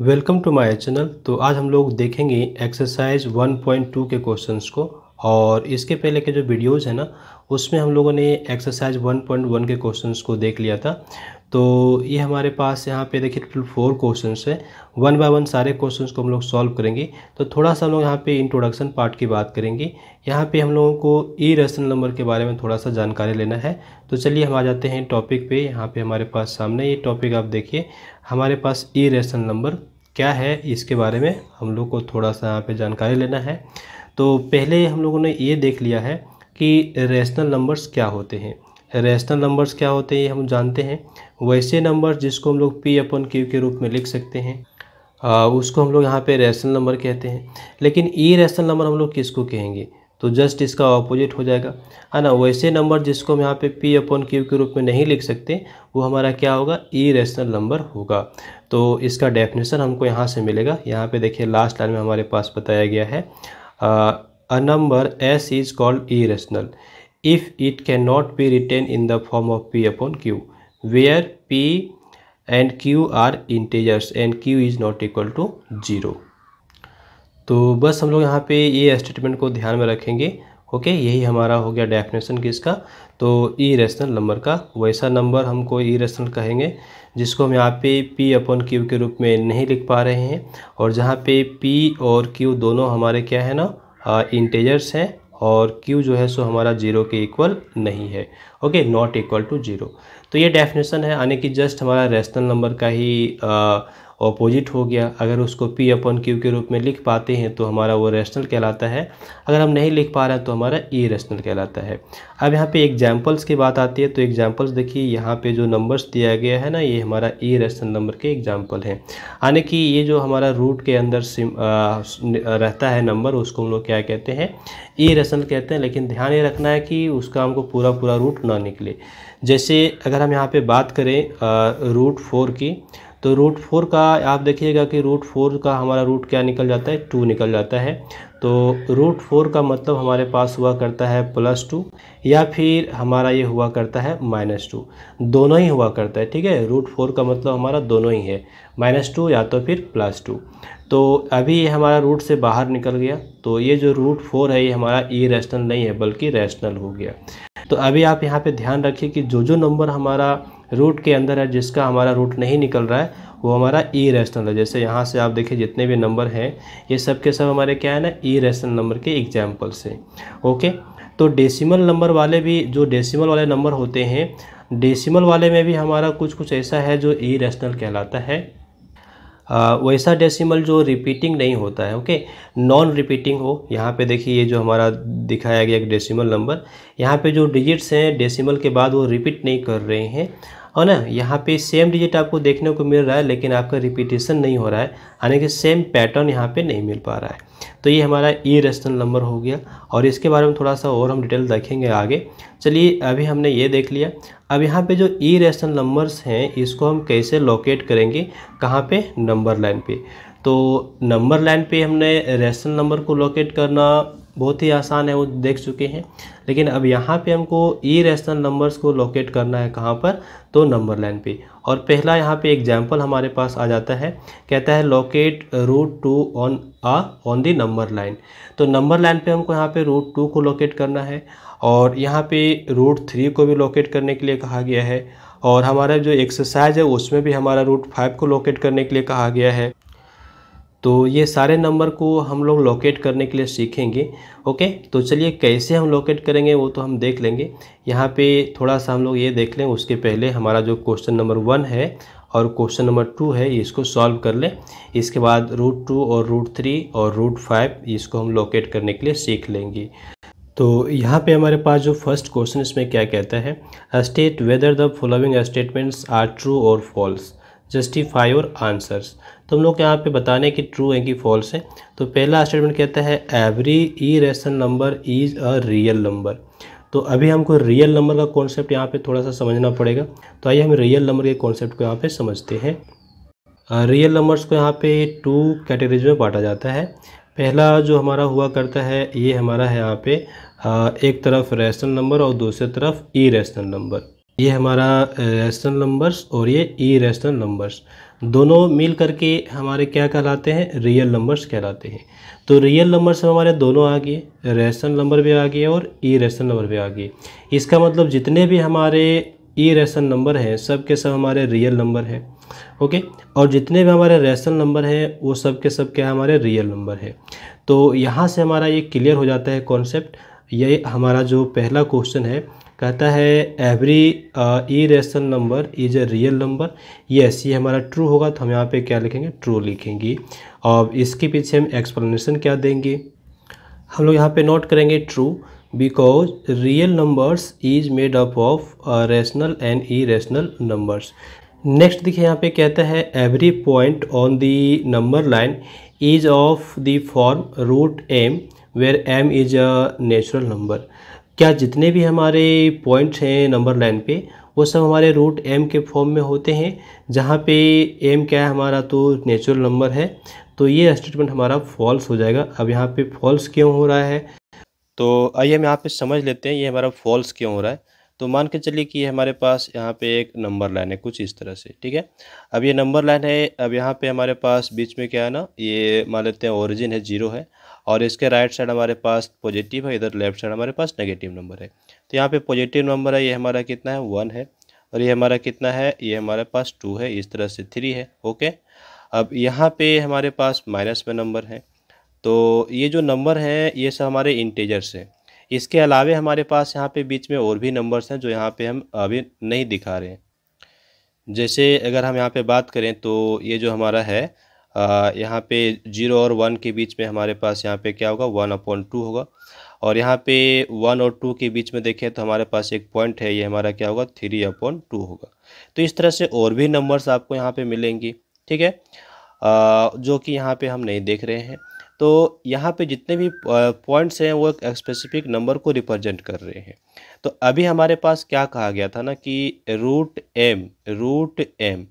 welcome to my channel तो आज हम लोग देखेंगे एक्सरसाइज 1.2 के क्वेश्चंस को और इसके पहले के जो वीडियोज़ हैं ना उसमें हम लोगों ने एक्सरसाइज 1.1 के क्वेश्चंस को देख लिया था तो ये हमारे पास यहाँ पे देखिए टोटल फोर क्वेश्चंस है वन बाय वन सारे क्वेश्चंस को हम लोग सॉल्व करेंगे तो थोड़ा सा हम लोग यहाँ पे इंट्रोडक्शन पार्ट की बात करेंगे यहाँ पे हम लोगों को ई रेशनल नंबर के बारे में थोड़ा सा जानकारी लेना है तो चलिए हम आ जाते हैं टॉपिक पे यहाँ पे हमारे पास सामने ये टॉपिक आप देखिए हमारे पास ई रेशनल नंबर क्या है इसके बारे में हम लोग को थोड़ा सा यहाँ पर जानकारी लेना है तो पहले हम लोगों ने ये देख लिया है कि रेशनल नंबर्स क्या होते हैं रेशनल नंबर्स क्या होते हैं ये हम जानते हैं वैसे नंबर्स जिसको हम लोग पी अपन क्यू के रूप में लिख सकते हैं आ, उसको हम लोग यहाँ पे रेशनल नंबर कहते हैं लेकिन ई रेशनल नंबर हम लोग किसको कहेंगे तो जस्ट इसका ऑपोजिट हो जाएगा है ना वैसे नंबर जिसको हम यहाँ पे पी अपन क्यू के रूप में नहीं लिख सकते वो हमारा क्या होगा ई रेशनल नंबर होगा तो इसका डेफिनेशन हमको यहाँ से मिलेगा यहाँ पे देखिए लास्ट लाइन में हमारे पास बताया गया है uh, a number s is called irrational if it cannot be written in the form of p upon q where p and q are integers and q is not equal to 0 तो बस हम लोग यहाँ पे ये statement को ध्यान में रखेंगे ओके यही हमारा हो गया डेफिनेशन किसका तो ई रेशनल नंबर का वैसा नंबर हमको ई e रेशनल कहेंगे जिसको हम यहाँ पे पी अपन क्यू के रूप में नहीं लिख पा रहे हैं और जहाँ पे पी और क्यू दोनों हमारे क्या है ना इंटेजर्स हैं और Q जो है सो हमारा जीरो के इक्वल नहीं है okay not equal to zero तो ये डेफिनेशन है यानी कि जस्ट हमारा रेशनल नंबर का ही आ, ऑपोजिट हो गया अगर उसको पी अपन क्यू के रूप में लिख पाते हैं तो हमारा वो रेशनल कहलाता है अगर हम नहीं लिख पा रहे हैं तो हमारा ई रेशनल कहलाता है अब यहाँ पे एग्जाम्पल्स की बात आती है तो एग्जाम्पल्स देखिए यहाँ पे जो नंबर्स दिया गया है ना ये हमारा ई रेशनल नंबर के एग्जाम्पल हैं यानी कि ये जो हमारा रूट के अंदर सिम रहता है नंबर उसको हम लोग क्या कहते हैं ई रेशनल कहते हैं लेकिन ध्यान ये रखना है कि उसका हमको पूरा पूरा रूट ना निकले जैसे अगर हम यहाँ पर बात करें रूट फोर की तो रूट फोर का आप देखिएगा कि रूट फोर का हमारा रूट क्या निकल जाता है टू निकल जाता है तो रूट फोर का मतलब हमारे पास हुआ करता है प्लस टू या फिर हमारा ये हुआ करता है माइनस टू दोनों ही हुआ करता है ठीक है रूट फोर का मतलब हमारा दोनों ही है माइनस टू या तो फिर प्लस टू तो अभी ये हमारा रूट से बाहर निकल गया तो ये जो रूट फोर है ये हमारा ई रैशनल नहीं है बल्कि रैशनल हो गया तो अभी आप यहाँ पे ध्यान रखिए कि जो जो नंबर हमारा रूट के अंदर है जिसका हमारा रूट नहीं निकल रहा है वो हमारा ई e रेशनल है जैसे यहाँ से आप देखिए जितने भी नंबर हैं ये सब के सब हमारे क्या है ना ई रेशनल नंबर के एग्जाम्पल्स हैं ओके तो डेसिमल नंबर वाले भी जो डेसिमल वाले नंबर होते हैं डेसिमल वाले में भी हमारा कुछ कुछ ऐसा है जो ई e रेशनल कहलाता है आ, वैसा डेसिमल जो रिपीटिंग नहीं होता है ओके नॉन रिपीटिंग हो यहाँ पे देखिए ये जो हमारा दिखाया गया एक डेसिमल नंबर यहाँ पे जो डिजिट्स हैं डेसिमल के बाद वो रिपीट नहीं कर रहे हैं और ना यहाँ पे सेम डिजिट आपको देखने को मिल रहा है लेकिन आपका रिपीटेशन नहीं हो रहा है यानी कि सेम पैटर्न यहाँ पे नहीं मिल पा रहा है तो ये हमारा ई रेशनल नंबर हो गया और इसके बारे में थोड़ा सा और हम डिटेल देखेंगे आगे चलिए अभी हमने ये देख लिया अब यहाँ पे जो ई रेशनल नंबर्स हैं इसको हम कैसे लोकेट करेंगे कहाँ पे नंबर लाइन पे तो नंबर लाइन पे हमने रेशनल नंबर को लोकेट करना बहुत ही आसान है वो देख चुके हैं लेकिन अब यहाँ पे हमको ई रेशनल नंबर्स को लोकेट करना है कहाँ पर तो नंबर लाइन पे और पहला यहाँ पे एग्जाम्पल हमारे पास आ जाता है कहता है locate root two on uh on the number line तो नंबर लाइन पे हमको यहाँ पे रूट टू को लोकेट करना है और यहाँ पे रूट थ्री को भी लोकेट करने के लिए कहा गया है और हमारा जो एक्सरसाइज है उसमें भी हमारा रूट फाइव को लोकेट करने के लिए कहा गया है तो ये सारे नंबर को हम लोग लोकेट करने के लिए सीखेंगे ओके तो चलिए कैसे हम लोकेट करेंगे वो तो हम देख लेंगे यहाँ पे थोड़ा सा हम लोग ये देख लें उसके पहले हमारा जो क्वेश्चन नंबर वन है और क्वेश्चन नंबर टू है इसको सॉल्व कर लें इसके बाद रूट टू और रूट थ्री और रूट फाइव इसको हम लोकेट करने के लिए सीख लेंगे तो यहाँ पे हमारे पास जो फर्स्ट क्वेश्चन इसमें क्या कहता है state whether the following statements are true और फॉल्स जस्टिफाई और आंसर्स तो हम लोग यहाँ पे बताने कि ट्रू है कि फॉल्स है तो पहला स्टेटमेंट कहता है every irrational number is a real number तो अभी हमको रियल नंबर का कॉन्सेप्ट यहाँ पे थोड़ा सा समझना पड़ेगा तो आइए हम रियल नंबर के कॉन्सेप्ट को यहाँ पे समझते हैं रियल नंबर्स को यहाँ पे टू कैटेगरीज में बांटा जाता है पहला जो हमारा हुआ करता है ये हमारा है यहाँ पे एक तरफ रैशनल नंबर और दूसरी तरफ ई रैशनल नंबर ये हमारा रेशनल नंबर्स और ये ई रेशनल नंबर्स दोनों मिल करके हमारे क्या कहलाते हैं रियल नंबर्स कहलाते हैं तो रियल नंबर्स हमारे दोनों आ गए रेशनल नंबर भी आ गए और ई रेशनल नंबर भी आ गए इसका मतलब जितने भी हमारे ई रेशनल नंबर हैं सब के सब हमारे रियल नंबर हैं ओके और जितने भी हमारे रेशनल नंबर हैं वो सब के सब क्या हमारे रियल नंबर हैं तो यहाँ से हमारा ये क्लियर हो जाता है कॉन्सेप्ट ये हमारा जो पहला क्वेश्चन है कहता है every irrational number is a real number yes ये हमारा ट्रू होगा तो हम यहाँ पे क्या लिखेंगे ट्रू लिखेंगे और इसके पीछे हम एक्सप्लेनेशन क्या देंगे हम लोग यहाँ पे नोट करेंगे true because real numbers is made up of rational and irrational numbers next देखिए यहाँ पे कहता है every point on the number line is of the form root m where m is a natural number क्या जितने भी हमारे points हैं नंबर लाइन पे वो सब हमारे रूट एम के फॉर्म में होते हैं जहाँ पे एम क्या है हमारा तो नेचुरल नंबर है तो ये स्टेटमेंट हमारा फॉल्स हो जाएगा अब यहाँ पे फॉल्स क्यों हो रहा है तो आइए हम यहाँ पे समझ लेते हैं ये हमारा फॉल्स क्यों हो रहा है तो मान के चलिए कि हमारे पास यहाँ पे एक नंबर लाइन है कुछ इस तरह से ठीक है अब ये नंबर लाइन है अब यहाँ पे हमारे पास बीच में क्या है ना ये मान लेते हैं ओरिजिन है जीरो है और इसके राइट साइड हमारे पास पॉजिटिव है इधर लेफ्ट साइड हमारे पास नेगेटिव नंबर है तो यहाँ पे पॉजिटिव नंबर है ये हमारा कितना है वन है और ये हमारा कितना है ये हमारे पास टू है इस तरह से थ्री है ओके अब यहाँ पे हमारे पास माइनस में नंबर है तो ये जो नंबर है ये सब हमारे इंटेजर्स हैं इसके अलावा हमारे पास यहाँ पे बीच में और भी नंबर्स हैं जो यहाँ पे हम अभी नहीं दिखा रहे हैं जैसे अगर हम यहाँ पे बात करें तो ये जो हमारा है यहाँ पे जीरो और वन के बीच में हमारे पास यहाँ पे क्या होगा वन अपॉन टू होगा और यहाँ पे वन और टू के बीच में देखें तो हमारे पास एक पॉइंट है ये हमारा क्या होगा थ्री अपॉन टू होगा तो इस तरह से और भी नंबर्स आपको यहाँ पे मिलेंगी ठीक है जो कि यहाँ पे हम नहीं देख रहे हैं तो यहाँ पे जितने भी पॉइंट्स हैं वो एक स्पेसिफिक नंबर को रिप्रेजेंट कर रहे हैं तो अभी हमारे पास क्या कहा गया था ना कि root m root m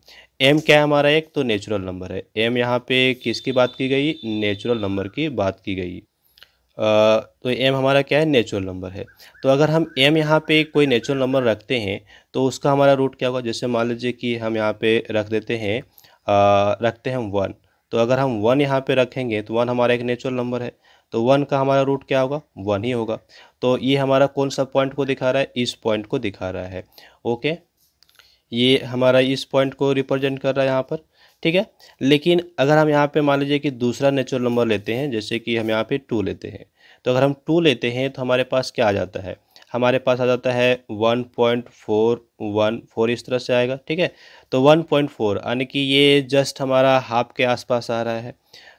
m क्या है हमारा एक तो नेचुरल नंबर है एम यहाँ पे किसकी बात की गई नेचुरल नंबर की बात की गई आ, तो एम हमारा क्या है नेचुरल नंबर है तो अगर हम एम यहाँ पे कोई नेचुरल नंबर रखते हैं तो उसका हमारा रूट क्या होगा जैसे मान लीजिए कि हम यहाँ पे रख देते हैं आ, रखते हैं हम वन तो अगर हम वन यहाँ पे रखेंगे तो वन हमारा एक नेचुरल नंबर है तो वन का हमारा रूट क्या होगा वन ही होगा तो ये हमारा कौन सा पॉइंट को दिखा रहा है इस पॉइंट को दिखा रहा है ओके ये हमारा इस पॉइंट को रिप्रेजेंट कर रहा है यहाँ पर ठीक है लेकिन अगर हम यहाँ पे मान लीजिए कि दूसरा नेचुरल नंबर लेते हैं जैसे कि हम यहाँ पे टू लेते हैं तो अगर हम टू लेते हैं तो हमारे पास क्या आ जाता है हमारे पास आ जाता है one point four one four इस तरह से आएगा ठीक है तो वन पॉइंट फोर यानी कि ये जस्ट हमारा हाफ के आसपास आ रहा है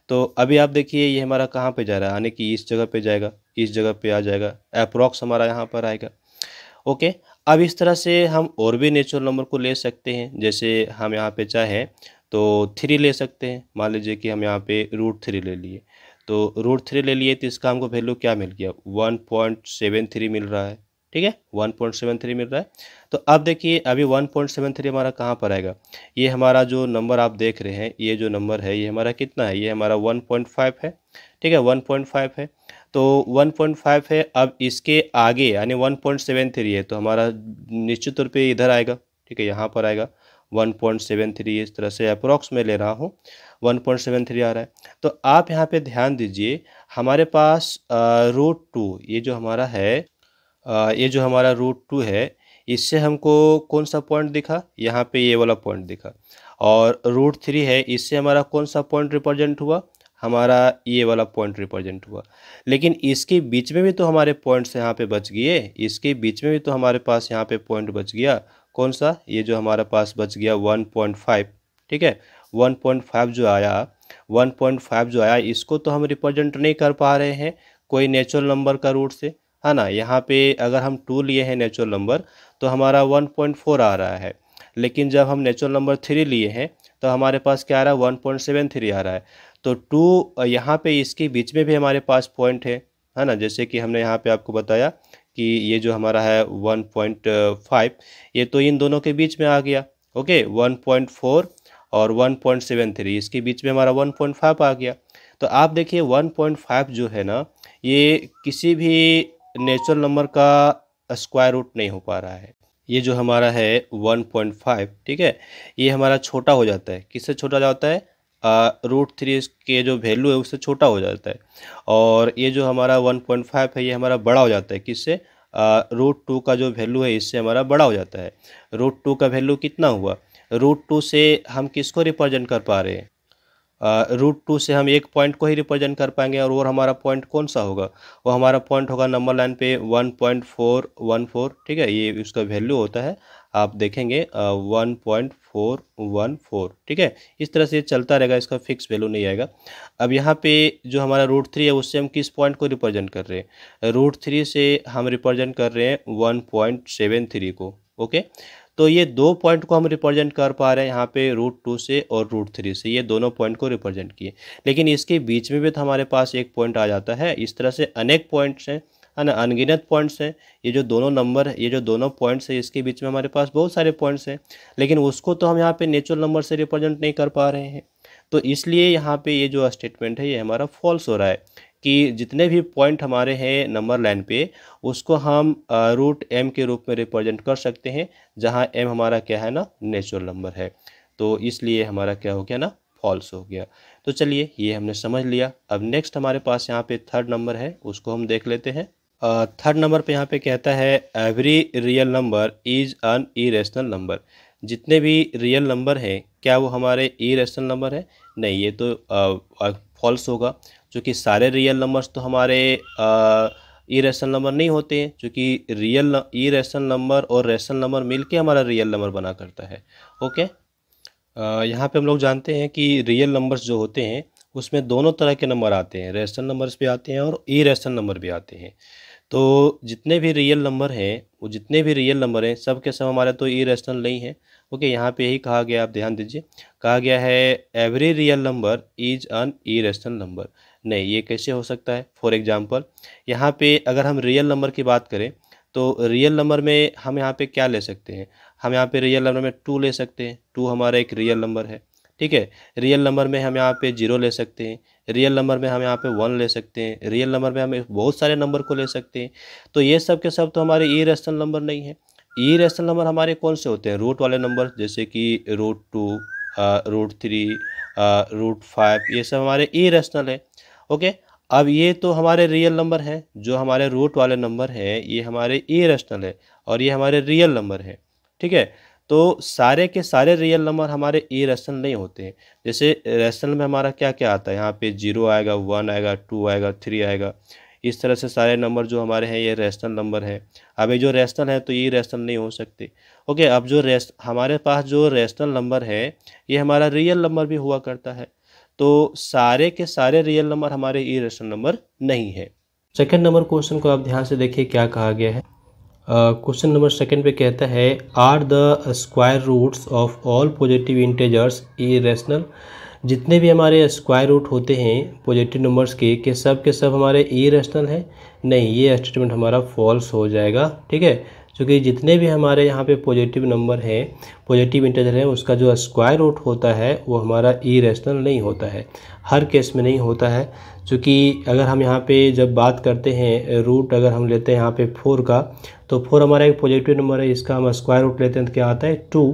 तो अभी आप देखिए ये हमारा कहाँ पे जा रहा है यानी कि इस जगह पे जाएगा इस जगह पे आ जाएगा अप्रॉक्स हमारा यहाँ पर आएगा ओके अब इस तरह से हम और भी नेचुरल नंबर को ले सकते हैं जैसे हम यहाँ पर चाहें तो थ्री ले सकते हैं मान लीजिए कि हम यहाँ पर रूट थ्री ले लिए तो रूट थ्री ले लिए तो इसका हमको वैल्यू क्या मिल गया वन पॉइंट सेवन थ्री मिल रहा है ठीक है वन पॉइंट सेवन थ्री मिल रहा है तो अब देखिए अभी वन पॉइंट सेवन थ्री हमारा कहाँ पर आएगा ये हमारा जो नंबर आप देख रहे हैं ये जो नंबर है ये हमारा कितना है ये हमारा वन पॉइंट फाइव है ठीक है वन पॉइंट फाइव है तो वन पॉइंट फाइव है अब इसके आगे यानी वन पॉइंट सेवन थ्री है तो हमारा निश्चित तौर पर इधर आएगा ठीक है यहाँ पर आएगा 1.73 इस तरह से अप्रॉक्स में ले रहा हूँ 1.73 आ रहा है तो आप यहाँ पे ध्यान दीजिए हमारे पास रूट टू ये जो हमारा है आ, ये जो हमारा रूट टू है इससे हमको कौन सा पॉइंट दिखा यहाँ पे ये वाला पॉइंट दिखा और रूट थ्री है इससे हमारा कौन सा पॉइंट रिप्रेजेंट हुआ हमारा ये वाला पॉइंट रिप्रेजेंट हुआ लेकिन इसके बीच में भी तो हमारे पॉइंट्स यहाँ पे बच गए इसके बीच में भी तो हमारे पास यहाँ पे पॉइंट बच गया कौन सा ये जो हमारा पास बच गया वन पॉइंट फाइव ठीक है वन पॉइंट फाइव जो आया वन पॉइंट फाइव जो आया इसको तो हम रिप्रेजेंट नहीं कर पा रहे हैं कोई नेचुरल नंबर का रूट से है ना यहाँ पे अगर हम टू लिए हैं नेचुरल नंबर तो हमारा वन पॉइंट फोर आ रहा है लेकिन जब हम नेचुरल नंबर थ्री लिए हैं तो हमारे पास क्या आ रहा है वन पॉइंट सेवन थ्री आ रहा है तो टू यहाँ पे इसके बीच में भी हमारे पास पॉइंट है है ना जैसे कि हमने यहाँ पे आपको बताया कि ये जो हमारा है 1.5 ये तो इन दोनों के बीच में आ गया ओके 1.4 और 1.73 इसके बीच में हमारा 1.5 आ गया तो आप देखिए 1.5 जो है ना ये किसी भी नेचुरल नंबर का स्क्वायर रूट नहीं हो पा रहा है ये जो हमारा है 1.5 ठीक है ये हमारा छोटा हो जाता है किससे छोटा जाता है रूट थ्री के जो वैल्यू है उससे छोटा हो जाता है और ये जो हमारा वन पॉइंट फाइव है ये हमारा बड़ा हो जाता है किससे रूट टू का जो वैल्यू है इससे हमारा बड़ा हो जाता है रूट टू का वैल्यू कितना हुआ रूट टू से हम किसको रिप्रेजेंट कर पा रहे हैं रूट uh, टू से हम एक पॉइंट को ही रिप्रेजेंट कर पाएंगे और और हमारा पॉइंट कौन सा होगा वो हमारा पॉइंट होगा नंबर लाइन पे one point four one four ठीक है ये उसका वैल्यू होता है आप देखेंगे one point four one four ठीक है इस तरह से चलता रहेगा इसका फिक्स वैल्यू नहीं आएगा अब यहाँ पे जो हमारा रूट थ्री है उससे हम किस पॉइंट को रिप्रेजेंट कर रहे हैं रूट थ्री से हम रिप्रेजेंट कर रहे हैं वन पॉइंट सेवन थ्री को ओके तो ये दो पॉइंट को हम रिप्रेजेंट कर पा रहे हैं यहाँ पे रूट टू से और रूट थ्री से ये दोनों पॉइंट को रिप्रेजेंट किए लेकिन इसके बीच में भी तो हमारे पास एक पॉइंट आ जाता है इस तरह से अनेक पॉइंट्स हैं है ना अनगिनत पॉइंट्स हैं ये जो दोनों नंबर ये जो दोनों पॉइंट्स हैं इसके बीच में हमारे पास बहुत सारे पॉइंट्स हैं लेकिन उसको तो हम यहाँ पे नेचुरल नंबर से रिप्रेजेंट नहीं कर पा रहे हैं तो इसलिए यहाँ पे ये जो स्टेटमेंट है ये हमारा फॉल्स हो रहा है कि जितने भी पॉइंट हमारे हैं नंबर लाइन पे उसको हम रूट एम के रूप में रिप्रेजेंट कर सकते हैं जहाँ एम हमारा क्या है ना नेचुरल नंबर है तो इसलिए हमारा क्या हो गया ना फॉल्स हो गया तो चलिए ये हमने समझ लिया अब नेक्स्ट हमारे पास यहाँ पे थर्ड नंबर है उसको हम देख लेते हैं थर्ड नंबर पे यहाँ पे कहता है every real number is an irrational number जितने भी रियल नंबर हैं क्या वो हमारे इरेशनल नंबर है नहीं ये तो फॉल्स होगा चूँकि सारे रियल नंबर्स तो हमारे ई रेशनल नंबर नहीं होते हैं चूँकि रियल ई रेशनल नंबर और रेशनल नंबर मिलके हमारा रियल नंबर बना करता है ओके यहाँ पे हम लोग जानते हैं कि रियल नंबर्स जो होते हैं उसमें दोनों तरह के नंबर आते हैं रेशनल नंबर्स भी आते हैं और ई रेशनल नंबर भी आते हैं तो जितने भी रियल नंबर हैं वो जितने भी रियल नंबर हैं सब के सब हमारे तो ई रेशनल नहीं है ओके यहाँ पे यही कहा गया आप ध्यान दीजिए कहा गया है every real number is an irrational number नहीं ये कैसे हो सकता है फॉर एग्ज़ाम्पल यहाँ पे अगर हम रियल नंबर की बात करें तो रियल नंबर में हम यहाँ पे क्या ले सकते हैं हम यहाँ पे रियल नंबर में टू ले सकते हैं टू हमारा एक रियल नंबर है ठीक है रियल नंबर में हम यहाँ पे जीरो ले सकते हैं रियल नंबर में हम यहाँ पे वन ले सकते हैं रियल नंबर में हम बहुत सारे नंबर को ले सकते हैं तो ये सब के सब तो हमारे ई रेशनल नंबर नहीं है ई रेशनल नंबर हमारे कौन से होते हैं रूट वाले नंबर जैसे कि root two root three root five ये सब हमारे ई रेशनल है ओके अब ये तो हमारे रियल नंबर हैं जो हमारे रूट वाले नंबर हैं ये हमारे ए रेशनल है और ये हमारे रियल नंबर हैं ठीक है तो सारे के सारे रियल नंबर हमारे ए रेशनल नहीं होते हैं जैसे रेशनल में हमारा क्या क्या आता है यहाँ पे जीरो आएगा वन आएगा टू आएगा थ्री आएगा इस तरह से सारे नंबर जो हमारे हैं ये रेशनल नंबर हैं अब ये जो रेशनल है तो ये रेशनल नहीं हो सकते ओके अब जो रेस हमारे पास जो रेशनल नंबर है ये हमारा रियल नंबर भी हुआ करता है तो सारे के सारे रियल नंबर हमारे ई रेशनल नंबर नहीं है सेकेंड नंबर क्वेश्चन को आप ध्यान से देखिए क्या कहा गया है क्वेश्चन नंबर सेकेंड पे कहता है are the square roots of all positive integers irrational जितने भी हमारे स्क्वायर रूट होते हैं पॉजिटिव नंबर्स के के सब के सब हमारे ई रेशनल हैं नहीं ये स्टेटमेंट हमारा फॉल्स हो जाएगा ठीक है क्योंकि जितने भी हमारे यहाँ पे पॉजिटिव नंबर हैं पॉजिटिव इंटीजर है उसका जो स्क्वायर रूट होता है वो हमारा ई e रेशनल नहीं होता है हर केस में नहीं होता है क्योंकि अगर हम यहाँ पे जब बात करते हैं रूट अगर हम लेते हैं यहाँ पे फोर का तो फोर हमारा एक पॉजिटिव नंबर है इसका हम स्क्वायर रूट लेते हैं तो क्या आता है टू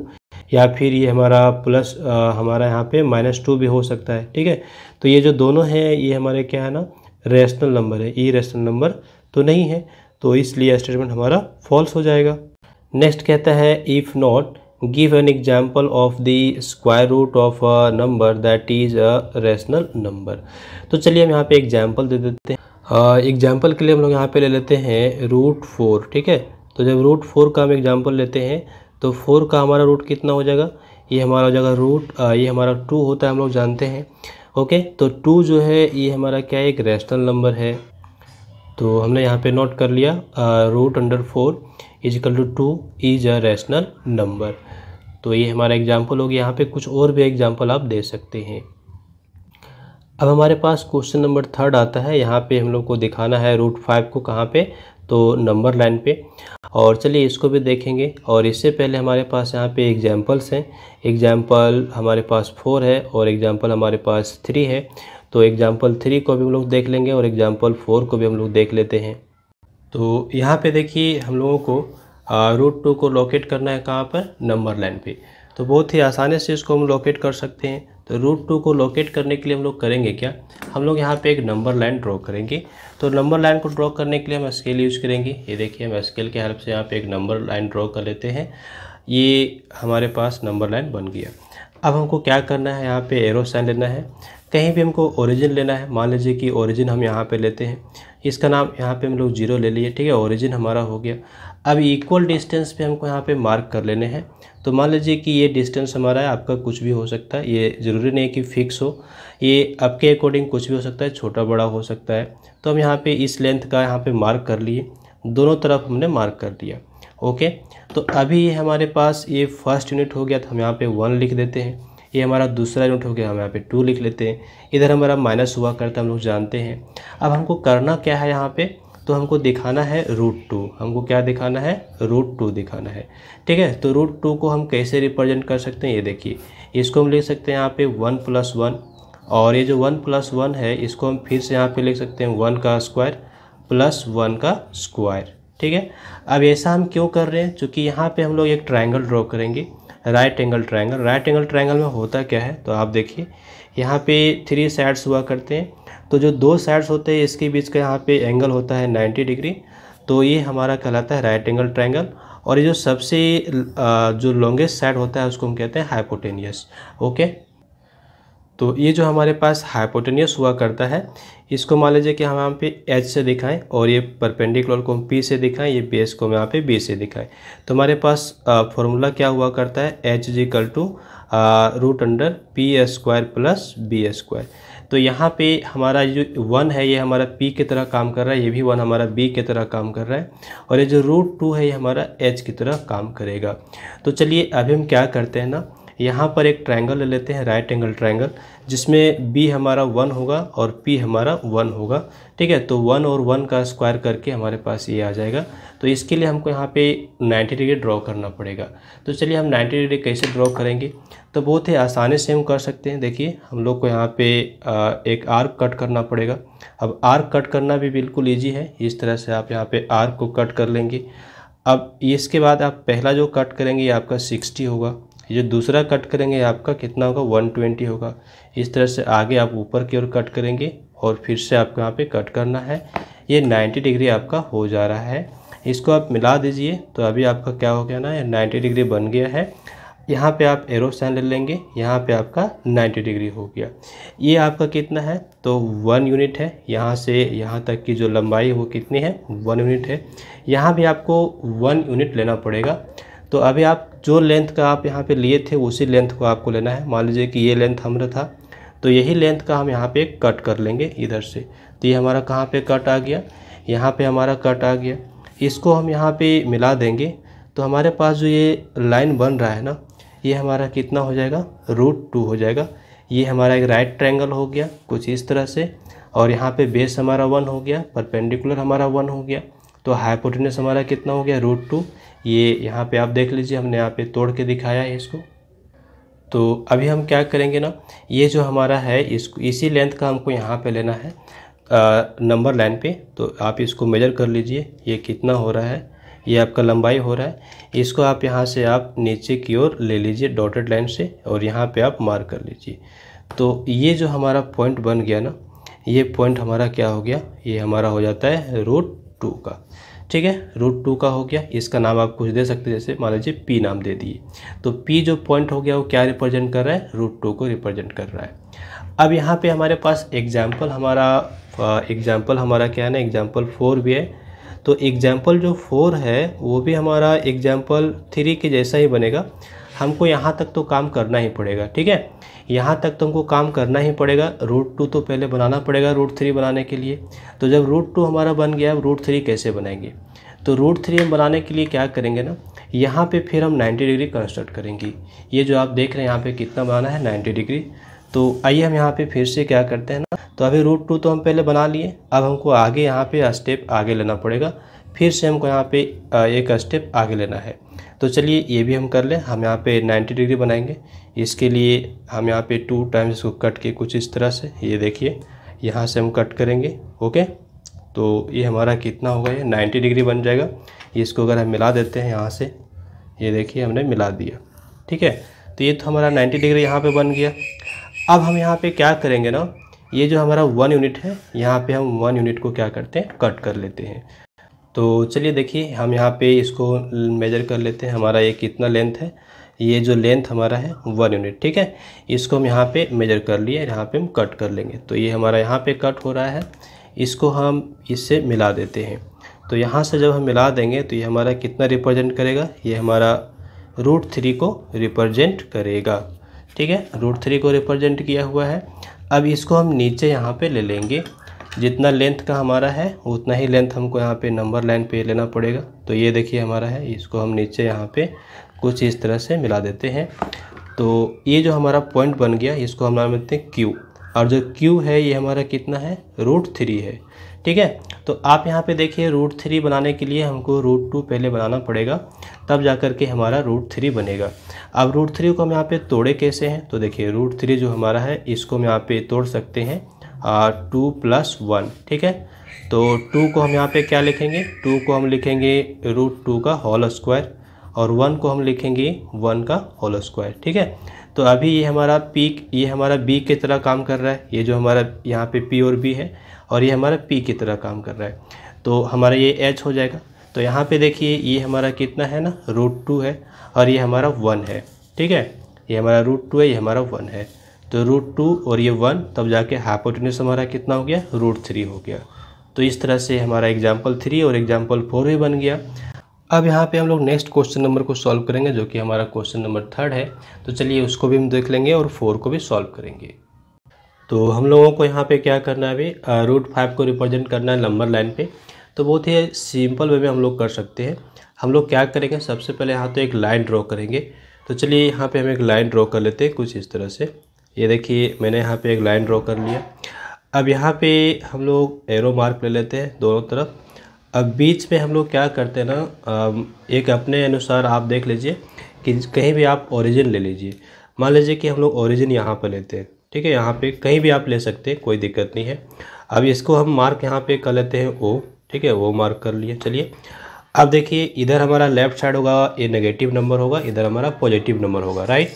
या फिर ये हमारा प्लस आ, हमारा यहाँ पे माइनस टू भी हो सकता है ठीक है तो ये जो दोनों हैं ये हमारे क्या है ना रेशनल नंबर है ई रेशनल नंबर तो नहीं है तो इसलिए स्टेटमेंट हमारा फॉल्स हो जाएगा नेक्स्ट कहता है if not give an example of the square root of a number that is a rational number तो चलिए हम यहाँ पे एग्जाम्पल दे देते हैं एग्जाम्पल के लिए हम लोग यहाँ पे ले लेते हैं रूट फोर ठीक है तो जब रूट फोर का हम एग्जाम्पल लेते हैं तो फोर का हमारा रूट कितना हो जाएगा ये हमारा हो जाएगा रूट ये हमारा टू होता है हम लोग जानते हैं ओके तो टू जो है ये हमारा क्या है एक रेशनल नंबर है तो हमने यहाँ पे नोट कर लिया root under four is equal to two is a rational number तो ये हमारा एग्जाम्पल हो गया यहाँ पे कुछ और भी एग्जाम्पल आप दे सकते हैं अब हमारे पास क्वेश्चन नंबर थर्ड आता है यहाँ पे हम लोग को दिखाना है रूट फाइव को कहाँ पे तो नंबर लाइन पे और चलिए इसको भी देखेंगे और इससे पहले हमारे पास यहाँ पे एग्जाम्पल्स हैं एग्जाम्पल हमारे पास फोर है और एग्जाम्पल हमारे पास थ्री है तो एग्जाम्पल थ्री को भी हम लोग देख लेंगे और एग्जाम्पल फोर को भी हम लोग देख लेते हैं तो यहाँ पे देखिए हम लोगों को रूट टू को लोकेट करना है कहाँ पर नंबर लाइन पे तो बहुत ही आसानी से इसको हम लोकेट कर सकते हैं तो रूट टू को लोकेट करने के लिए हम लोग करेंगे क्या हम लोग यहाँ पे एक नंबर लाइन ड्रॉ करेंगे तो नंबर लाइन को ड्रॉ करने के लिए हम स्केल यूज़ करेंगे ये देखिए हम स्केल के हेल्प से यहाँ पे एक नंबर लाइन ड्रॉ कर लेते हैं ये हमारे पास नंबर लाइन बन गया अब हमको क्या करना है यहाँ पे एरो साइन लेना है कहीं भी हमको ओरिजिन लेना है मान लीजिए कि ओरिजिन हम यहाँ पे लेते हैं इसका नाम यहाँ पे हम लोग जीरो ले लिए ठीक है ओरिजिन हमारा हो गया अब इक्वल डिस्टेंस पे हमको यहाँ पे मार्क कर लेने हैं तो मान लीजिए कि ये डिस्टेंस हमारा है आपका कुछ भी हो सकता है ये ज़रूरी नहीं है कि फिक्स हो ये आपके अकॉर्डिंग कुछ भी हो सकता है छोटा बड़ा हो सकता है तो हम यहाँ पे इस लेंथ का यहाँ पे मार्क कर लिए दोनों तरफ हमने मार्क कर दिया ओके तो अभी हमारे पास ये फर्स्ट यूनिट हो गया तो हम यहाँ पर वन लिख देते हैं ये हमारा दूसरा यूनिट हो गया हम यहाँ पे टू लिख लेते हैं इधर हमारा माइनस हुआ करता हम लोग जानते हैं अब हमको करना क्या है यहाँ पर तो हमको दिखाना है रूट टू हमको क्या दिखाना है रूट टू दिखाना है ठीक है तो रूट टू को हम कैसे रिप्रेजेंट कर सकते हैं ये देखिए इसको हम लिख सकते हैं यहाँ पे वन प्लस वन और ये जो वन प्लस वन है इसको हम फिर से यहाँ पे लिख सकते हैं वन का स्क्वायर प्लस वन का स्क्वायर ठीक है अब ऐसा हम क्यों कर रहे हैं चूँकि यहाँ पर हम लोग एक ट्राइंगल ड्रॉ करेंगे right angle triangle right angle triangle में होता क्या है तो आप देखिए यहाँ पर थ्री साइड्स हुआ करते हैं तो जो दो साइड्स होते हैं इसके बीच का यहाँ पे एंगल होता है 90 डिग्री तो ये हमारा कहलाता है राइट एंगल ट्रायंगल और ये जो सबसे जो लॉन्गेस्ट साइड होता है उसको हम कहते हैं हाइपोटेनियस ओके तो ये जो हमारे पास हाइपोटेनियस हुआ करता है इसको मान लीजिए कि हम यहाँ पे एच से दिखाएं और ये परपेंडिकुलर को हम पी से दिखाएं ये बेस को हम यहाँ पे बी से दिखाएं तो हमारे पास फॉर्मूला क्या हुआ करता है H is equal to root under P square plus B square तो यहाँ पे हमारा जो वन है ये हमारा पी की तरह काम कर रहा है ये भी वन हमारा बी की तरह काम कर रहा है और ये जो रूट टू है ये हमारा एच की तरह काम करेगा तो चलिए अभी हम क्या करते हैं ना यहाँ पर एक ट्रायंगल ले लेते हैं राइट एंगल ट्रायंगल जिसमें बी हमारा वन होगा और पी हमारा वन होगा ठीक है तो वन और वन का स्क्वायर करके हमारे पास ये आ जाएगा तो इसके लिए हमको यहाँ पे 90 डिग्री ड्रॉ करना पड़ेगा तो चलिए हम 90 डिग्री कैसे ड्रॉ करेंगे तो बहुत ही आसानी से हम कर सकते हैं देखिए हम लोग को यहाँ पे एक आर्क कट करना पड़ेगा अब आर्क कट करना भी बिल्कुल ईजी है इस तरह से आप यहाँ पर आर्क को कट कर लेंगे अब इसके बाद आप पहला जो कट करेंगे ये आपका सिक्सटी होगा जो दूसरा कट करेंगे आपका कितना होगा 120 होगा इस तरह से आगे आप ऊपर की ओर कट करेंगे और फिर से आपको यहाँ पे कट करना है ये 90 डिग्री आपका हो जा रहा है इसको आप मिला दीजिए तो अभी आपका क्या हो गया ना ये 90 डिग्री बन गया है यहाँ पे आप एरो साइन ले लेंगे यहाँ पे आपका 90 डिग्री हो गया ये आपका कितना है तो वन यूनिट है यहाँ से यहाँ तक की जो लंबाई वो कितनी है वन यूनिट है यहाँ भी आपको वन यूनिट लेना पड़ेगा तो अभी आप जो लेंथ का आप यहाँ पे लिए थे उसी लेंथ को आपको लेना है मान लीजिए कि ये लेंथ हमारा था तो यही लेंथ का हम यहाँ पे कट कर लेंगे इधर से तो ये हमारा कहाँ पे कट आ गया यहाँ पे हमारा कट आ गया इसको हम यहाँ पे मिला देंगे तो हमारे पास जो ये लाइन बन रहा है ना ये हमारा कितना हो जाएगा रूट टू हो जाएगा ये हमारा एक राइट ट्रैंगल हो गया कुछ इस तरह से और यहाँ पर बेस हमारा वन हो गया परपेंडिकुलर हमारा वन हो गया तो हाइपोटेनस हमारा कितना हो गया रूट टू ये यहाँ पे आप देख लीजिए हमने यहाँ पे तोड़ के दिखाया है इसको तो अभी हम क्या करेंगे ना ये जो हमारा है इस इसी लेंथ का हमको यहाँ पे लेना है नंबर लाइन पे तो आप इसको मेजर कर लीजिए ये कितना हो रहा है ये आपका लंबाई हो रहा है इसको आप यहाँ से आप नीचे की ओर ले लीजिए डॉटेड लाइन से और यहाँ पे आप मार्क कर लीजिए तो ये जो हमारा पॉइंट बन गया ना ये पॉइंट हमारा क्या हो गया ये हमारा हो जाता है रूट टू का ठीक है रूट टू का हो गया इसका नाम आप कुछ दे सकते जैसे मान लीजिए पी नाम दे दिए तो पी जो पॉइंट हो गया वो क्या रिप्रेजेंट कर रहा है रूट टू को रिप्रेजेंट कर रहा है अब यहाँ पे हमारे पास एग्जाम्पल हमारा एग्जाम्पल हमारा क्या है ना एग्जाम्पल फोर भी है तो एग्जाम्पल जो फोर है वो भी हमारा एग्जाम्पल थ्री के जैसा ही बनेगा हमको यहाँ तक तो काम करना ही पड़ेगा ठीक है यहाँ तक तुमको तो काम करना ही पड़ेगा रूट टू तो पहले बनाना पड़ेगा रूट थ्री बनाने के लिए तो जब रूट टू हमारा बन गया अब रूट थ्री कैसे बनाएंगे तो रूट थ्री हम बनाने के लिए क्या करेंगे ना यहाँ पे फिर हम 90 डिग्री कंस्ट्रक्ट करेंगे ये जो आप देख रहे हैं यहाँ पे कितना बनाना है 90 डिग्री तो आइए हम यहाँ पे फिर से क्या करते हैं ना तो अभी रूट टू तो हम पहले बना लिए अब हमको आगे यहाँ पे स्टेप आगे लेना पड़ेगा फिर से हमको यहाँ पे एक स्टेप आगे लेना है तो चलिए ये भी हम कर लें हम यहाँ पे 90 डिग्री बनाएंगे इसके लिए हम यहाँ पे टू टाइम्स इसको कट के कुछ इस तरह से ये देखिए यहाँ से हम कट करेंगे ओके तो ये हमारा कितना होगा ये 90 डिग्री बन जाएगा इसको अगर हम मिला देते हैं यहाँ से ये देखिए हमने मिला दिया ठीक है तो ये तो हमारा नाइन्टी डिग्री यहाँ पर बन गया अब हम यहाँ पर क्या करेंगे ना ये जो हमारा वन यूनिट है यहाँ पर हम वन यूनिट को क्या करते हैं कट कर लेते हैं तो चलिए देखिए हम यहाँ पे इसको मेजर कर लेते हैं हमारा ये कितना लेंथ है ये जो लेंथ हमारा है वन यूनिट ठीक है इसको हम यहाँ पे मेजर कर लिए यहाँ पे हम कट कर लेंगे तो ये हमारा यहाँ पे कट हो रहा है इसको हम इससे मिला देते हैं तो यहाँ से जब हम मिला देंगे तो ये हमारा कितना रिप्रेजेंट करेगा ये हमारा रूट थ्री को रिप्रेजेंट करेगा ठीक है रूट थ्री को रिप्रेजेंट किया हुआ है अब इसको हम नीचे यहाँ पे ले लेंगे जितना लेंथ का हमारा है उतना ही लेंथ हमको यहाँ पे नंबर लाइन पे लेना पड़ेगा तो ये देखिए हमारा है इसको हम नीचे यहाँ पे कुछ इस तरह से मिला देते हैं तो ये जो हमारा पॉइंट बन गया इसको हम नाम देते हैं क्यू और जो क्यू है ये हमारा कितना है रूट थ्री है ठीक है तो आप यहाँ पे देखिए रूट थ्री बनाने के लिए हमको रूट टू पहले बनाना पड़ेगा तब जा कर के हमारा रूट थ्री बनेगा अब रूट थ्री को हम यहाँ पे तोड़े कैसे हैं तो देखिए रूट थ्री जो हमारा है इसको हम यहाँ पे तोड़ सकते हैं टू प्लस वन ठीक है तो टू को हम यहाँ पे क्या लिखेंगे टू को हम लिखेंगे रूट टू का होल स्क्वायर और वन को हम लिखेंगे वन का होल स्क्वायर ठीक है तो अभी ये हमारा पी ये हमारा बी की तरह काम कर रहा है ये जो हमारा यहाँ पे पी और बी है और ये हमारा पी की तरह काम कर रहा है तो हमारा ये एच हो जाएगा तो यहाँ पे देखिए ये हमारा कितना है ना रूट टू है और ये हमारा वन है ठीक है ये हमारा रूट टू है ये हमारा वन है तो रूट टू और ये वन तब जाके हाइपोटेन्यूस हमारा कितना हो गया रूट थ्री हो गया तो इस तरह से हमारा एग्जाम्पल थ्री और एग्जाम्पल फोर भी बन गया अब यहाँ पे हम लोग नेक्स्ट क्वेश्चन नंबर को सॉल्व करेंगे जो कि हमारा क्वेश्चन नंबर थर्ड है तो चलिए उसको भी हम देख लेंगे और फोर को भी सॉल्व करेंगे तो हम लोगों को यहाँ पे क्या करना है अभी रूट फाइव को रिप्रेजेंट करना है नंबर लाइन पे तो बहुत ही सिंपल वे में हम लोग कर सकते हैं हम लोग क्या करेंगे सबसे पहले यहाँ तो एक लाइन ड्रॉ करेंगे तो चलिए यहाँ पे हम एक लाइन ड्रॉ कर लेते हैं कुछ इस तरह से ये देखिए मैंने यहाँ पे एक लाइन ड्रॉ कर लिया अब यहाँ पे हम लोग एरो मार्क ले लेते हैं दोनों तरफ अब बीच में हम लोग क्या करते हैं ना एक अपने अनुसार आप देख लीजिए कि कहीं भी आप ओरिजिन ले लीजिए मान लीजिए कि हम लोग ओरिजिन यहाँ पर लेते हैं ठीक है यहाँ पे कहीं भी आप ले सकते हैं कोई दिक्कत नहीं है अब इसको हम मार्क यहाँ पे कर लेते हैं ओ ठीक है वो मार्क कर लिए चलिए अब देखिए इधर हमारा लेफ्ट साइड होगा ये नेगेटिव नंबर होगा इधर हमारा पॉजिटिव नंबर होगा राइट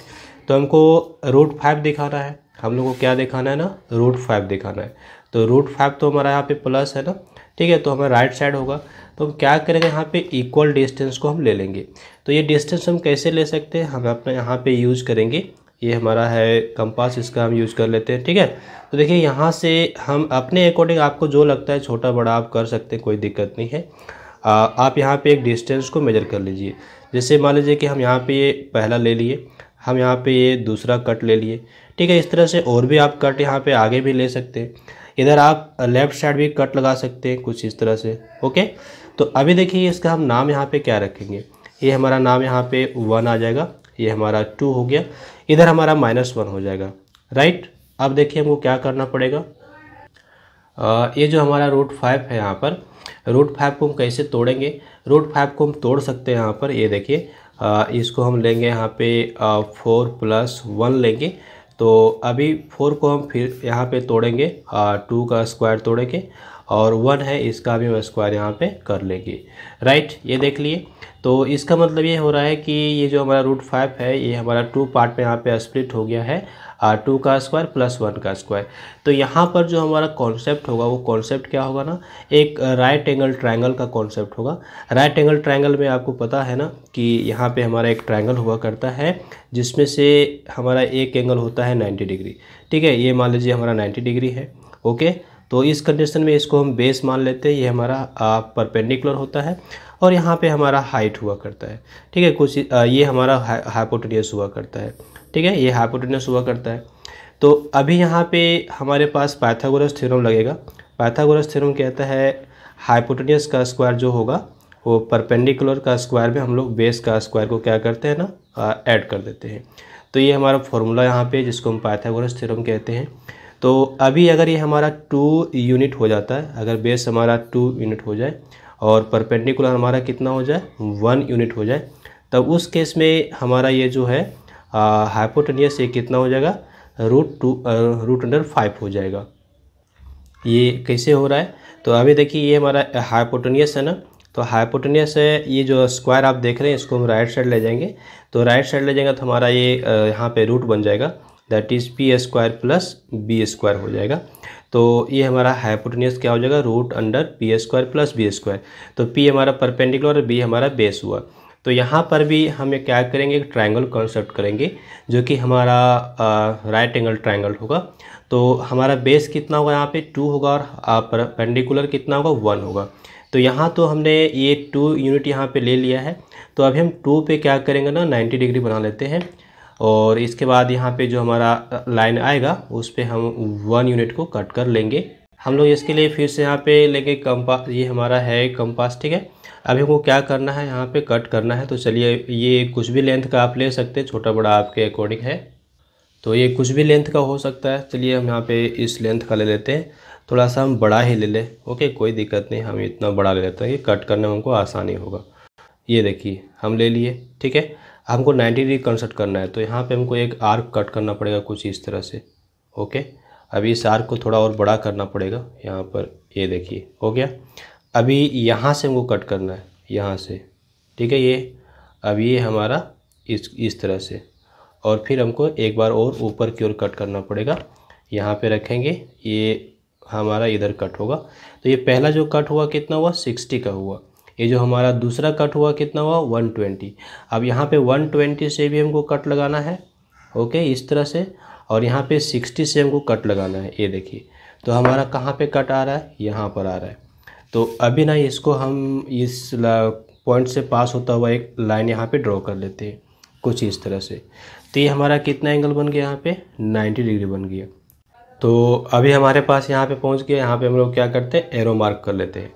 तो हमको रूट फाइव दिखाना है हम लोग को क्या दिखाना है ना रूट फाइव दिखाना है तो रूट फाइव तो हमारा यहाँ पे प्लस है ना ठीक है तो हमारा राइट साइड होगा तो हम क्या करेंगे यहाँ पे इक्वल डिस्टेंस को हम ले लेंगे तो ये डिस्टेंस हम कैसे ले सकते हैं हम अपना यहाँ पे यूज़ करेंगे ये हमारा है कंपास इसका हम यूज़ कर लेते हैं ठीक है तो देखिए यहाँ से हम अपने अकॉर्डिंग आपको जो लगता है छोटा बड़ा आप कर सकते हैं कोई दिक्कत नहीं है आ, आप यहाँ पे एक डिस्टेंस को मेजर कर लीजिए जैसे मान लीजिए कि हम यहाँ पे ये पहला ले लिए हम यहाँ पे ये दूसरा कट ले लिए ठीक है इस तरह से और भी आप कट यहाँ पे आगे भी ले सकते हैं इधर आप लेफ़्ट साइड भी कट लगा सकते हैं कुछ इस तरह से ओके तो अभी देखिए इसका हम नाम यहाँ पे क्या रखेंगे ये हमारा नाम यहाँ पे वन आ जाएगा ये हमारा टू हो गया इधर हमारा माइनस वन हो जाएगा राइट अब देखिए हमको क्या करना पड़ेगा आ, ये जो हमारा रूट फाइव है यहाँ पर रूट फाइव को हम कैसे तोड़ेंगे रूट फाइव को हम तोड़ सकते हैं यहाँ पर ये देखिए आ, इसको हम लेंगे यहाँ पे फोर प्लस वन लेंगे तो अभी फोर को हम फिर यहाँ पे तोड़ेंगे आ, टू का स्क्वायर तोड़ेंगे और वन है इसका भी हम स्क्वायर यहाँ पे कर लेंगे राइट ये देख लिए तो इसका मतलब ये हो रहा है कि ये जो हमारा रूट फाइव है ये हमारा टू पार्ट में यहाँ पे स्प्लिट हो गया है आर टू का स्क्वायर प्लस वन का स्क्वायर तो यहाँ पर जो हमारा कॉन्सेप्ट होगा वो कॉन्सेप्ट क्या होगा ना एक राइट एंगल ट्राइंगल का कॉन्सेप्ट होगा राइट एंगल ट्राइंगल में आपको पता है ना कि यहाँ पे हमारा एक ट्राइंगल हुआ करता है जिसमें से हमारा एक एंगल होता है नाइन्टी डिग्री ठीक है ये मान लीजिए हमारा नाइन्टी डिग्री है ओके तो इस कंडीशन में इसको हम बेस मान लेते हैं ये हमारा परपेंडिकुलर uh, होता है और यहाँ पे हमारा हाइट हुआ करता है ठीक है कुछ आ, uh, ये हमारा हाइपोटेनियस हुआ करता है ठीक है ये हाइपोटेनस हुआ करता है तो अभी यहाँ पे हमारे पास पाइथागोरस थ्योरम लगेगा पाइथागोरस थ्योरम कहता है हाइपोटेनियस का स्क्वायर जो होगा वो परपेंडिकुलर का स्क्वायर में हम लोग बेस का स्क्वायर को क्या करते हैं ना ऐड कर देते हैं तो ये हमारा फॉर्मूला यहाँ पे जिसको हम पाइथागोरस थ्योरम कहते हैं तो अभी अगर ये हमारा टू यूनिट हो जाता है अगर बेस हमारा टू यूनिट हो जाए और परपेंडिकुलर हमारा कितना हो जाए वन यूनिट हो जाए तब उस केस में हमारा ये जो है हाइपोटनियस ये कितना हो जाएगा root two root under five हो जाएगा ये कैसे हो रहा है तो अभी देखिए ये हमारा हाइपोटनियस है ना तो हाइपोटनियस है ये जो स्क्वायर आप देख रहे हैं इसको हम राइट साइड ले जाएंगे तो राइट साइड ले जाएंगे तो हमारा ये यहाँ पे रूट बन जाएगा that is P square plus B square हो जाएगा तो ये हमारा हाइपोटनियस क्या हो जाएगा root under P square plus B square तो पी हमारा परपेंडिकुलर और बी हमारा बेस हुआ तो यहाँ पर भी हम ये क्या करेंगे एक ट्राइंगल कॉन्सेप्ट करेंगे जो कि हमारा राइट एंगल ट्राइंगल होगा तो हमारा बेस कितना होगा यहाँ पे टू होगा और परपेंडिकुलर कितना होगा वन होगा तो यहाँ तो हमने ये टू यूनिट यहाँ पे ले लिया है तो अभी हम टू पे क्या करेंगे ना नाइन्टी डिग्री बना लेते हैं और इसके बाद यहाँ पर जो हमारा लाइन आएगा उस पर हम वन यूनिट को कट कर लेंगे हम लोग इसके लिए फिर से यहाँ पे लेंगे कंपास ये हमारा है कंपास ठीक है अभी हमको क्या करना है यहाँ पे कट करना है तो चलिए ये कुछ भी लेंथ का आप ले सकते हैं छोटा बड़ा आपके अकॉर्डिंग है तो ये कुछ भी लेंथ का हो सकता है चलिए हम यहाँ पे इस लेंथ का ले लेते हैं थोड़ा सा हम बड़ा ही ले लें ओके कोई दिक्कत नहीं हम इतना बड़ा ले लेते हैं कि कट करने में हमको आसानी होगा ये देखिए हम ले लिए ठीक है हमको नाइन्टी डिग्री कंसर्ट करना है तो यहाँ पर हमको एक आर्क कट करना पड़ेगा कुछ इस तरह से ओके अभी इस आर्क को थोड़ा और बड़ा करना पड़ेगा यहाँ पर ये देखिए हो गया अभी यहाँ से हमको कट करना है यहाँ से ठीक है ये अब ये हमारा इस इस तरह से और फिर हमको एक बार और ऊपर की ओर कट करना पड़ेगा यहाँ पे रखेंगे ये हमारा इधर कट होगा तो ये पहला जो कट हुआ कितना हुआ सिक्सटी का हुआ ये जो हमारा दूसरा कट हुआ कितना हुआ वन ट्वेंटी अब यहाँ पे वन ट्वेंटी से भी हमको कट लगाना है ओके इस तरह से और यहाँ पे सिक्सटी से हमको कट लगाना है ये देखिए तो हमारा कहाँ पे कट आ रहा है यहाँ पर आ रहा है तो अभी ना इसको हम इस पॉइंट से पास होता हुआ एक लाइन यहाँ पे ड्रॉ कर लेते हैं कुछ इस तरह से तो ये हमारा कितना एंगल बन गया यहाँ पे 90 डिग्री बन गया तो अभी हमारे पास यहाँ पे पहुँच गया यहाँ पे हम लोग क्या करते हैं एरो मार्क कर लेते हैं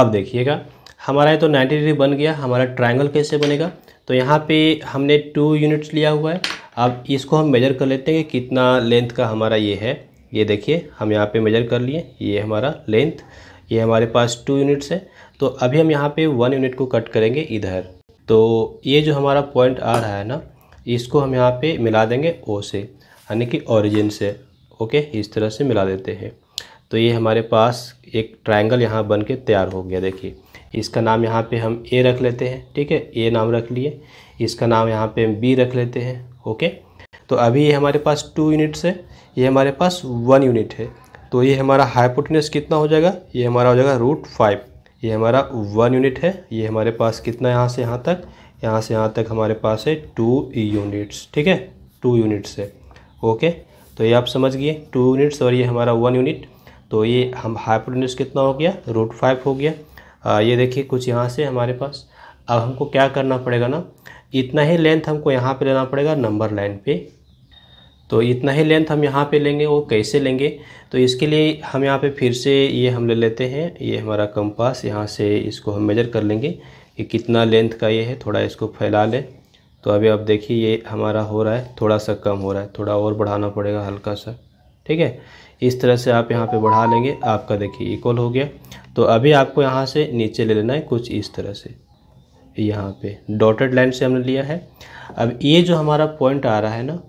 अब देखिएगा हमारा ये तो 90 डिग्री बन गया हमारा ट्राइंगल कैसे बनेगा तो यहाँ पे हमने टू यूनिट्स लिया हुआ है अब इसको हम मेजर कर लेते हैं कि कितना लेंथ का हमारा ये है ये देखिए हम यहाँ पर मेजर कर लिए ये हमारा लेंथ ये हमारे पास टू यूनिट्स है तो अभी हम यहाँ पे वन यूनिट को कट करेंगे इधर तो ये जो हमारा पॉइंट आ रहा है ना इसको हम यहाँ पे मिला देंगे ओ से यानी कि ओरिजिन से ओके इस तरह से मिला देते हैं तो ये हमारे पास एक ट्रायंगल यहाँ बन के तैयार हो गया देखिए इसका नाम यहाँ पे हम ए रख लेते हैं ठीक है ए नाम रख लिए इसका नाम यहाँ पे हम बी रख लेते हैं ओके तो अभी ये हमारे पास टू यूनिट्स है ये हमारे पास वन यूनिट है तो ये हमारा हाइपोटेनस कितना हो जाएगा ये हमारा हो जाएगा रूट फाइव ये हमारा वन यूनिट है ये हमारे पास कितना यहाँ से यहाँ तक यहाँ से यहाँ तक हमारे पास है टू यूनिट्स ठीक है टू यूनिट्स है ओके तो ये आप समझ गए टू यूनिट्स और ये हमारा वन यूनिट तो ये हम हाइपोटेनस कितना हो गया रूट फाइव हो गया आ, ये देखिए कुछ यहाँ से हमारे पास अब हमको क्या करना पड़ेगा ना इतना ही लेंथ हमको यहाँ पे लेना पड़ेगा नंबर लाइन पे तो इतना ही लेंथ हम यहाँ पे लेंगे वो कैसे लेंगे तो इसके लिए हम यहाँ पे फिर से ये हम ले लेते हैं ये हमारा कंपास यहाँ से इसको हम मेजर कर लेंगे कि कितना लेंथ का ये है थोड़ा इसको फैला लें तो अभी आप देखिए ये हमारा हो रहा है थोड़ा सा कम हो रहा है थोड़ा और बढ़ाना पड़ेगा हल्का सा ठीक है इस तरह से आप यहाँ पर बढ़ा लेंगे आपका देखिए इक्वल हो गया तो अभी आपको यहाँ से नीचे ले लेना है कुछ इस तरह से यहाँ पर डॉटेड लाइन से हमने लिया है अब ये जो हमारा पॉइंट आ रहा है ना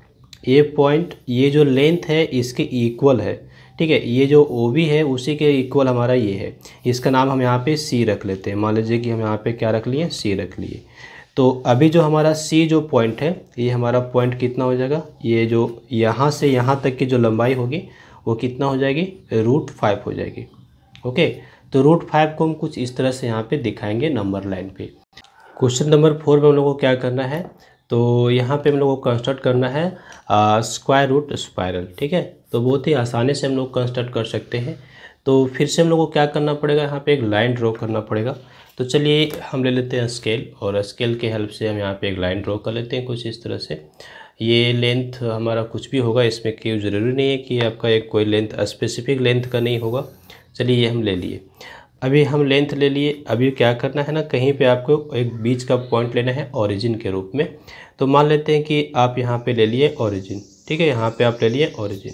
ये पॉइंट ये जो लेंथ है इसके इक्वल है ठीक है ये जो ओ बी है उसी के इक्वल हमारा ये है इसका नाम हम यहाँ पे सी रख लेते हैं मान लीजिए कि हम यहाँ पे क्या रख लिए सी रख लिए तो अभी जो हमारा सी जो पॉइंट है ये हमारा पॉइंट कितना हो जाएगा ये जो यहाँ से यहाँ तक की जो लंबाई होगी वो कितना हो जाएगी रूट फाइव हो जाएगी ओके तो रूट फाइव को हम कुछ इस तरह से यहाँ पे दिखाएंगे नंबर लाइन पे क्वेश्चन नंबर फोर में हम लोग को क्या करना है तो यहाँ पे हम लोग को कंस्ट्रक्ट करना है स्क्वायर रूट स्पायरल ठीक है तो बहुत ही आसानी से हम लोग कंस्ट्रक्ट कर सकते हैं तो फिर से हम लोग को क्या करना पड़ेगा यहाँ पे एक लाइन ड्रॉ करना पड़ेगा तो चलिए हम ले लेते हैं स्केल और स्केल के हेल्प से हम यहाँ पे एक लाइन ड्रॉ कर लेते हैं कुछ इस तरह से ये लेंथ हमारा कुछ भी होगा इसमें क्यों ज़रूरी नहीं है कि आपका एक कोई लेंथ स्पेसिफिक लेंथ का नहीं होगा चलिए ये हम ले लिए अभी हम लेंथ ले लिए अभी क्या करना है ना कहीं पे आपको एक बीच का पॉइंट लेना है ओरिजिन के रूप में तो मान लेते हैं कि आप यहाँ पे ले लिए ओरिजिन ठीक है यहाँ पे आप ले लिए ओरिजिन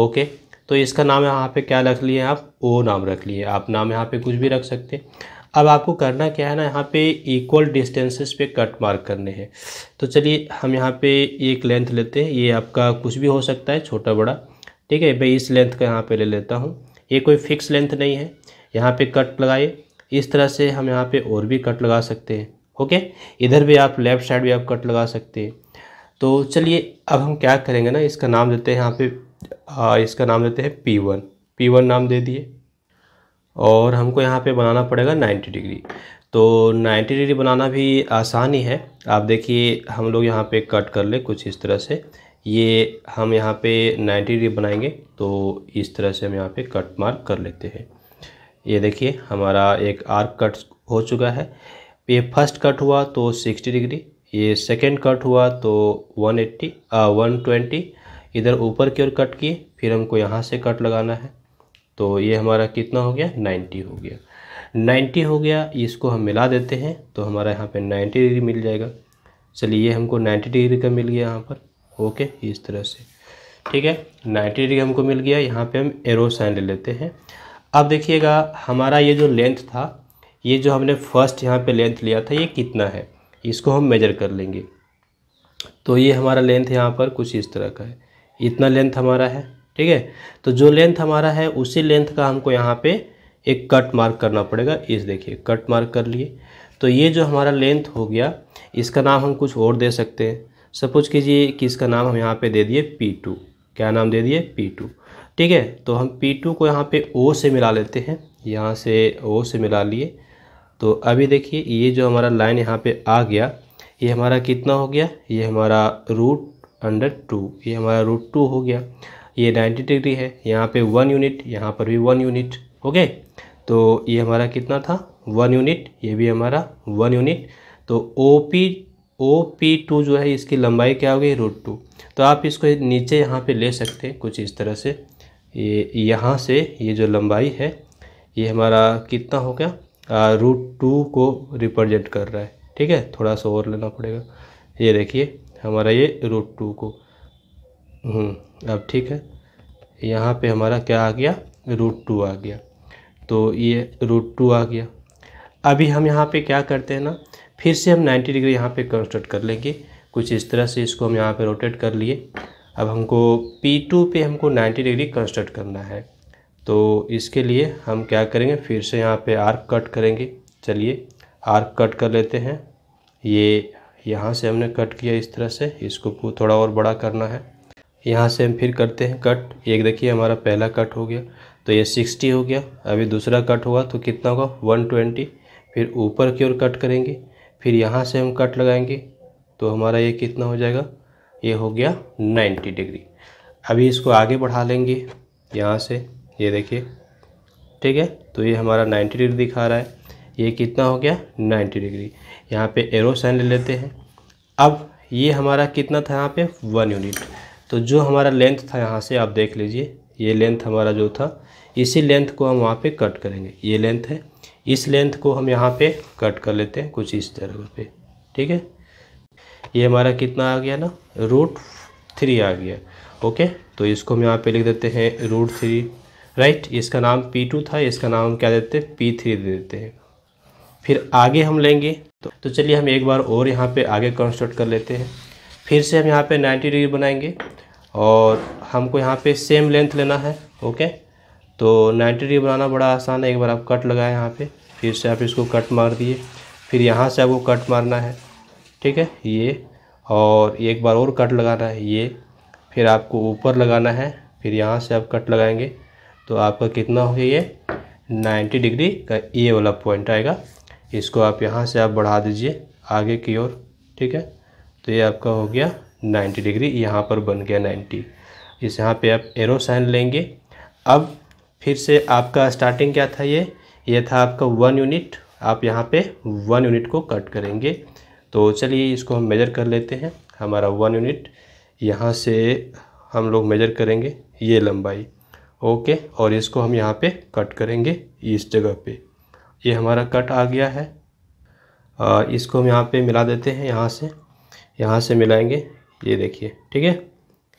ओके तो इसका नाम यहाँ पे क्या रख लिए आप ओ नाम रख लिए आप नाम यहाँ पे कुछ भी रख सकते अब आपको करना क्या है ना यहाँ पर इक्वल डिस्टेंसेस पे कट मार्क करने हैं तो चलिए हम यहाँ पर एक लेंथ लेते हैं ये आपका कुछ भी हो सकता है छोटा बड़ा ठीक है मैं इस लेंथ का यहाँ पर ले लेता हूँ ये कोई फिक्स लेंथ नहीं है यहाँ पे कट लगाए इस तरह से हम यहाँ पे और भी कट लगा सकते हैं ओके इधर भी आप लेफ़्ट साइड भी आप कट लगा सकते हैं तो चलिए अब हम क्या करेंगे ना इसका नाम देते हैं यहाँ पे आ, इसका नाम देते हैं पी वन पी वन नाम दे दिए और हमको यहाँ पे बनाना पड़ेगा नाइन्टी डिग्री तो नाइन्टी डिग्री बनाना भी आसान ही है आप देखिए हम लोग यहाँ पर कट कर ले कुछ इस तरह से ये हम यहाँ पे 90 डिग्री बनाएंगे तो इस तरह से हम यहाँ पे कट मार्क कर लेते हैं ये देखिए हमारा एक आर्क कट हो चुका है ये फर्स्ट कट हुआ तो 60 डिग्री ये सेकेंड कट हुआ तो 180 एट्टी वन इधर ऊपर की ओर कट किए फिर हमको यहाँ से कट लगाना है तो ये हमारा कितना हो गया 90 हो गया 90 हो गया इसको हम मिला देते हैं तो हमारा यहाँ पे 90 डिग्री मिल जाएगा चलिए ये हमको 90 डिग्री का मिल गया यहाँ पर ओके इस तरह से ठीक है 90 डिग्री हमको मिल गया यहाँ पे हम एरो साइन ले लेते हैं अब देखिएगा हमारा ये जो लेंथ था ये जो हमने फर्स्ट यहाँ पे लेंथ लिया था ये कितना है इसको हम मेजर कर लेंगे तो ये हमारा लेंथ यहाँ पर कुछ इस तरह का है इतना लेंथ हमारा है ठीक है तो जो लेंथ हमारा है उसी लेंथ का हमको यहाँ पे एक कट मार्क करना पड़ेगा इस देखिए कट मार्क कर लिए तो ये जो हमारा लेंथ हो गया इसका नाम हम कुछ और दे सकते हैं सपोज कीजिए कि इसका नाम हम यहाँ पर दे दिए पी क्या नाम दे दिए पी ठीक है तो हम P2 को यहाँ पे O से मिला लेते हैं यहाँ से O से मिला लिए तो अभी देखिए ये जो हमारा लाइन यहाँ पे आ गया ये हमारा कितना हो गया ये हमारा रूट अंडर टू ये हमारा रूट टू हो गया ये नाइन्टी डिग्री है यहाँ पे वन यूनिट यहाँ पर भी वन यूनिट ओके तो ये हमारा कितना था वन यूनिट ये भी हमारा वन यूनिट तो O P O P two जो है इसकी लंबाई क्या हो गई रूट टू तो आप इसको नीचे यहाँ पे ले सकते हैं कुछ इस तरह से ये यहाँ से ये जो लंबाई है ये हमारा कितना हो गया रूट टू को रिप्रेजेंट कर रहा है ठीक है थोड़ा सा और लेना पड़ेगा ये देखिए हमारा ये रूट टू को हम्म, अब ठीक है यहाँ पे हमारा क्या आ गया रूट टू आ गया तो ये रूट टू आ गया अभी हम यहाँ पे क्या करते हैं ना फिर से हम 90 डिग्री यहाँ पे कंस्ट्रक्ट कर लेंगे कुछ इस तरह से इसको हम यहाँ पे रोटेट कर लिए अब हमको P2 पे हमको 90 डिग्री कंस्ट्रक्ट करना है तो इसके लिए हम क्या करेंगे फिर से यहाँ पे आर्क कट करेंगे चलिए आर्क कट कर लेते हैं ये यहाँ से हमने कट किया इस तरह से इसको थोड़ा और बड़ा करना है यहाँ से हम फिर करते हैं कट एक देखिए हमारा पहला कट हो गया तो ये सिक्सटी हो गया अभी दूसरा कट हुआ तो कितना होगा वन ट्वेंटी फिर ऊपर की ओर कट करेंगे फिर यहाँ से हम कट लगाएंगे तो हमारा ये कितना हो जाएगा ये हो गया 90 डिग्री अभी इसको आगे बढ़ा लेंगे यहाँ से ये देखिए ठीक है तो ये हमारा 90 डिग्री दिखा रहा है ये कितना हो गया 90 डिग्री यहाँ पे एरो साइन ले लेते हैं अब ये हमारा कितना था यहाँ पे वन यूनिट तो जो हमारा लेंथ था यहाँ से आप देख लीजिए ये लेंथ हमारा जो था इसी लेंथ को हम वहाँ पे कट करेंगे ये लेंथ है इस लेंथ को हम यहाँ पे कट कर लेते हैं कुछ इस तरह पे ठीक है ये हमारा कितना आ गया ना रूट थ्री आ गया ओके तो इसको हम यहाँ पे लिख देते हैं रूट थ्री राइट इसका नाम पी टू था इसका नाम हम क्या देते हैं पी थ्री दे देते हैं फिर आगे हम लेंगे तो, तो चलिए हम एक बार और यहाँ पे आगे कंस्ट्रक्ट कर लेते हैं फिर से हम यहाँ पे नाइन्टी डिग्री बनाएंगे और हमको यहाँ पे सेम लेंथ लेना है ओके तो नाइन्टी डिग्री बनाना बड़ा आसान है एक बार आप कट लगाए यहाँ पे फिर से आप इसको कट मार दिए फिर यहाँ से आपको कट मारना है ठीक है ये और एक बार और कट लगाना है ये फिर आपको ऊपर लगाना है फिर यहाँ से आप कट लगाएंगे तो आपका कितना हो गया ये 90 डिग्री का ये वाला पॉइंट आएगा इसको आप यहाँ से आप बढ़ा दीजिए आगे की ओर ठीक है तो ये आपका हो गया 90 डिग्री यहाँ पर बन गया 90 इस यहाँ पे आप एरो साइन लेंगे अब फिर से आपका स्टार्टिंग क्या था ये ये था आपका वन यूनिट आप यहाँ पे वन यूनिट को कट करेंगे तो चलिए इसको हम मेजर कर लेते हैं हमारा वन यूनिट यहाँ से हम लोग मेजर करेंगे ये लंबाई ओके और इसको हम यहाँ पे कट करेंगे इस जगह पे ये हमारा कट आ गया है आ, इसको हम यहाँ पे मिला देते हैं यहाँ से यहाँ से मिलाएंगे ये देखिए ठीक है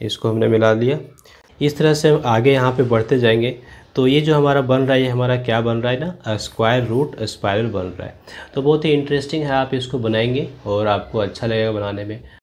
इसको हमने मिला लिया इस तरह से हम आगे यहाँ पे बढ़ते जाएंगे तो ये जो हमारा बन रहा है ये हमारा क्या बन रहा है ना स्क्वायर रूट स्पायरल बन रहा है तो बहुत ही इंटरेस्टिंग है आप इसको बनाएंगे और आपको अच्छा लगेगा बनाने में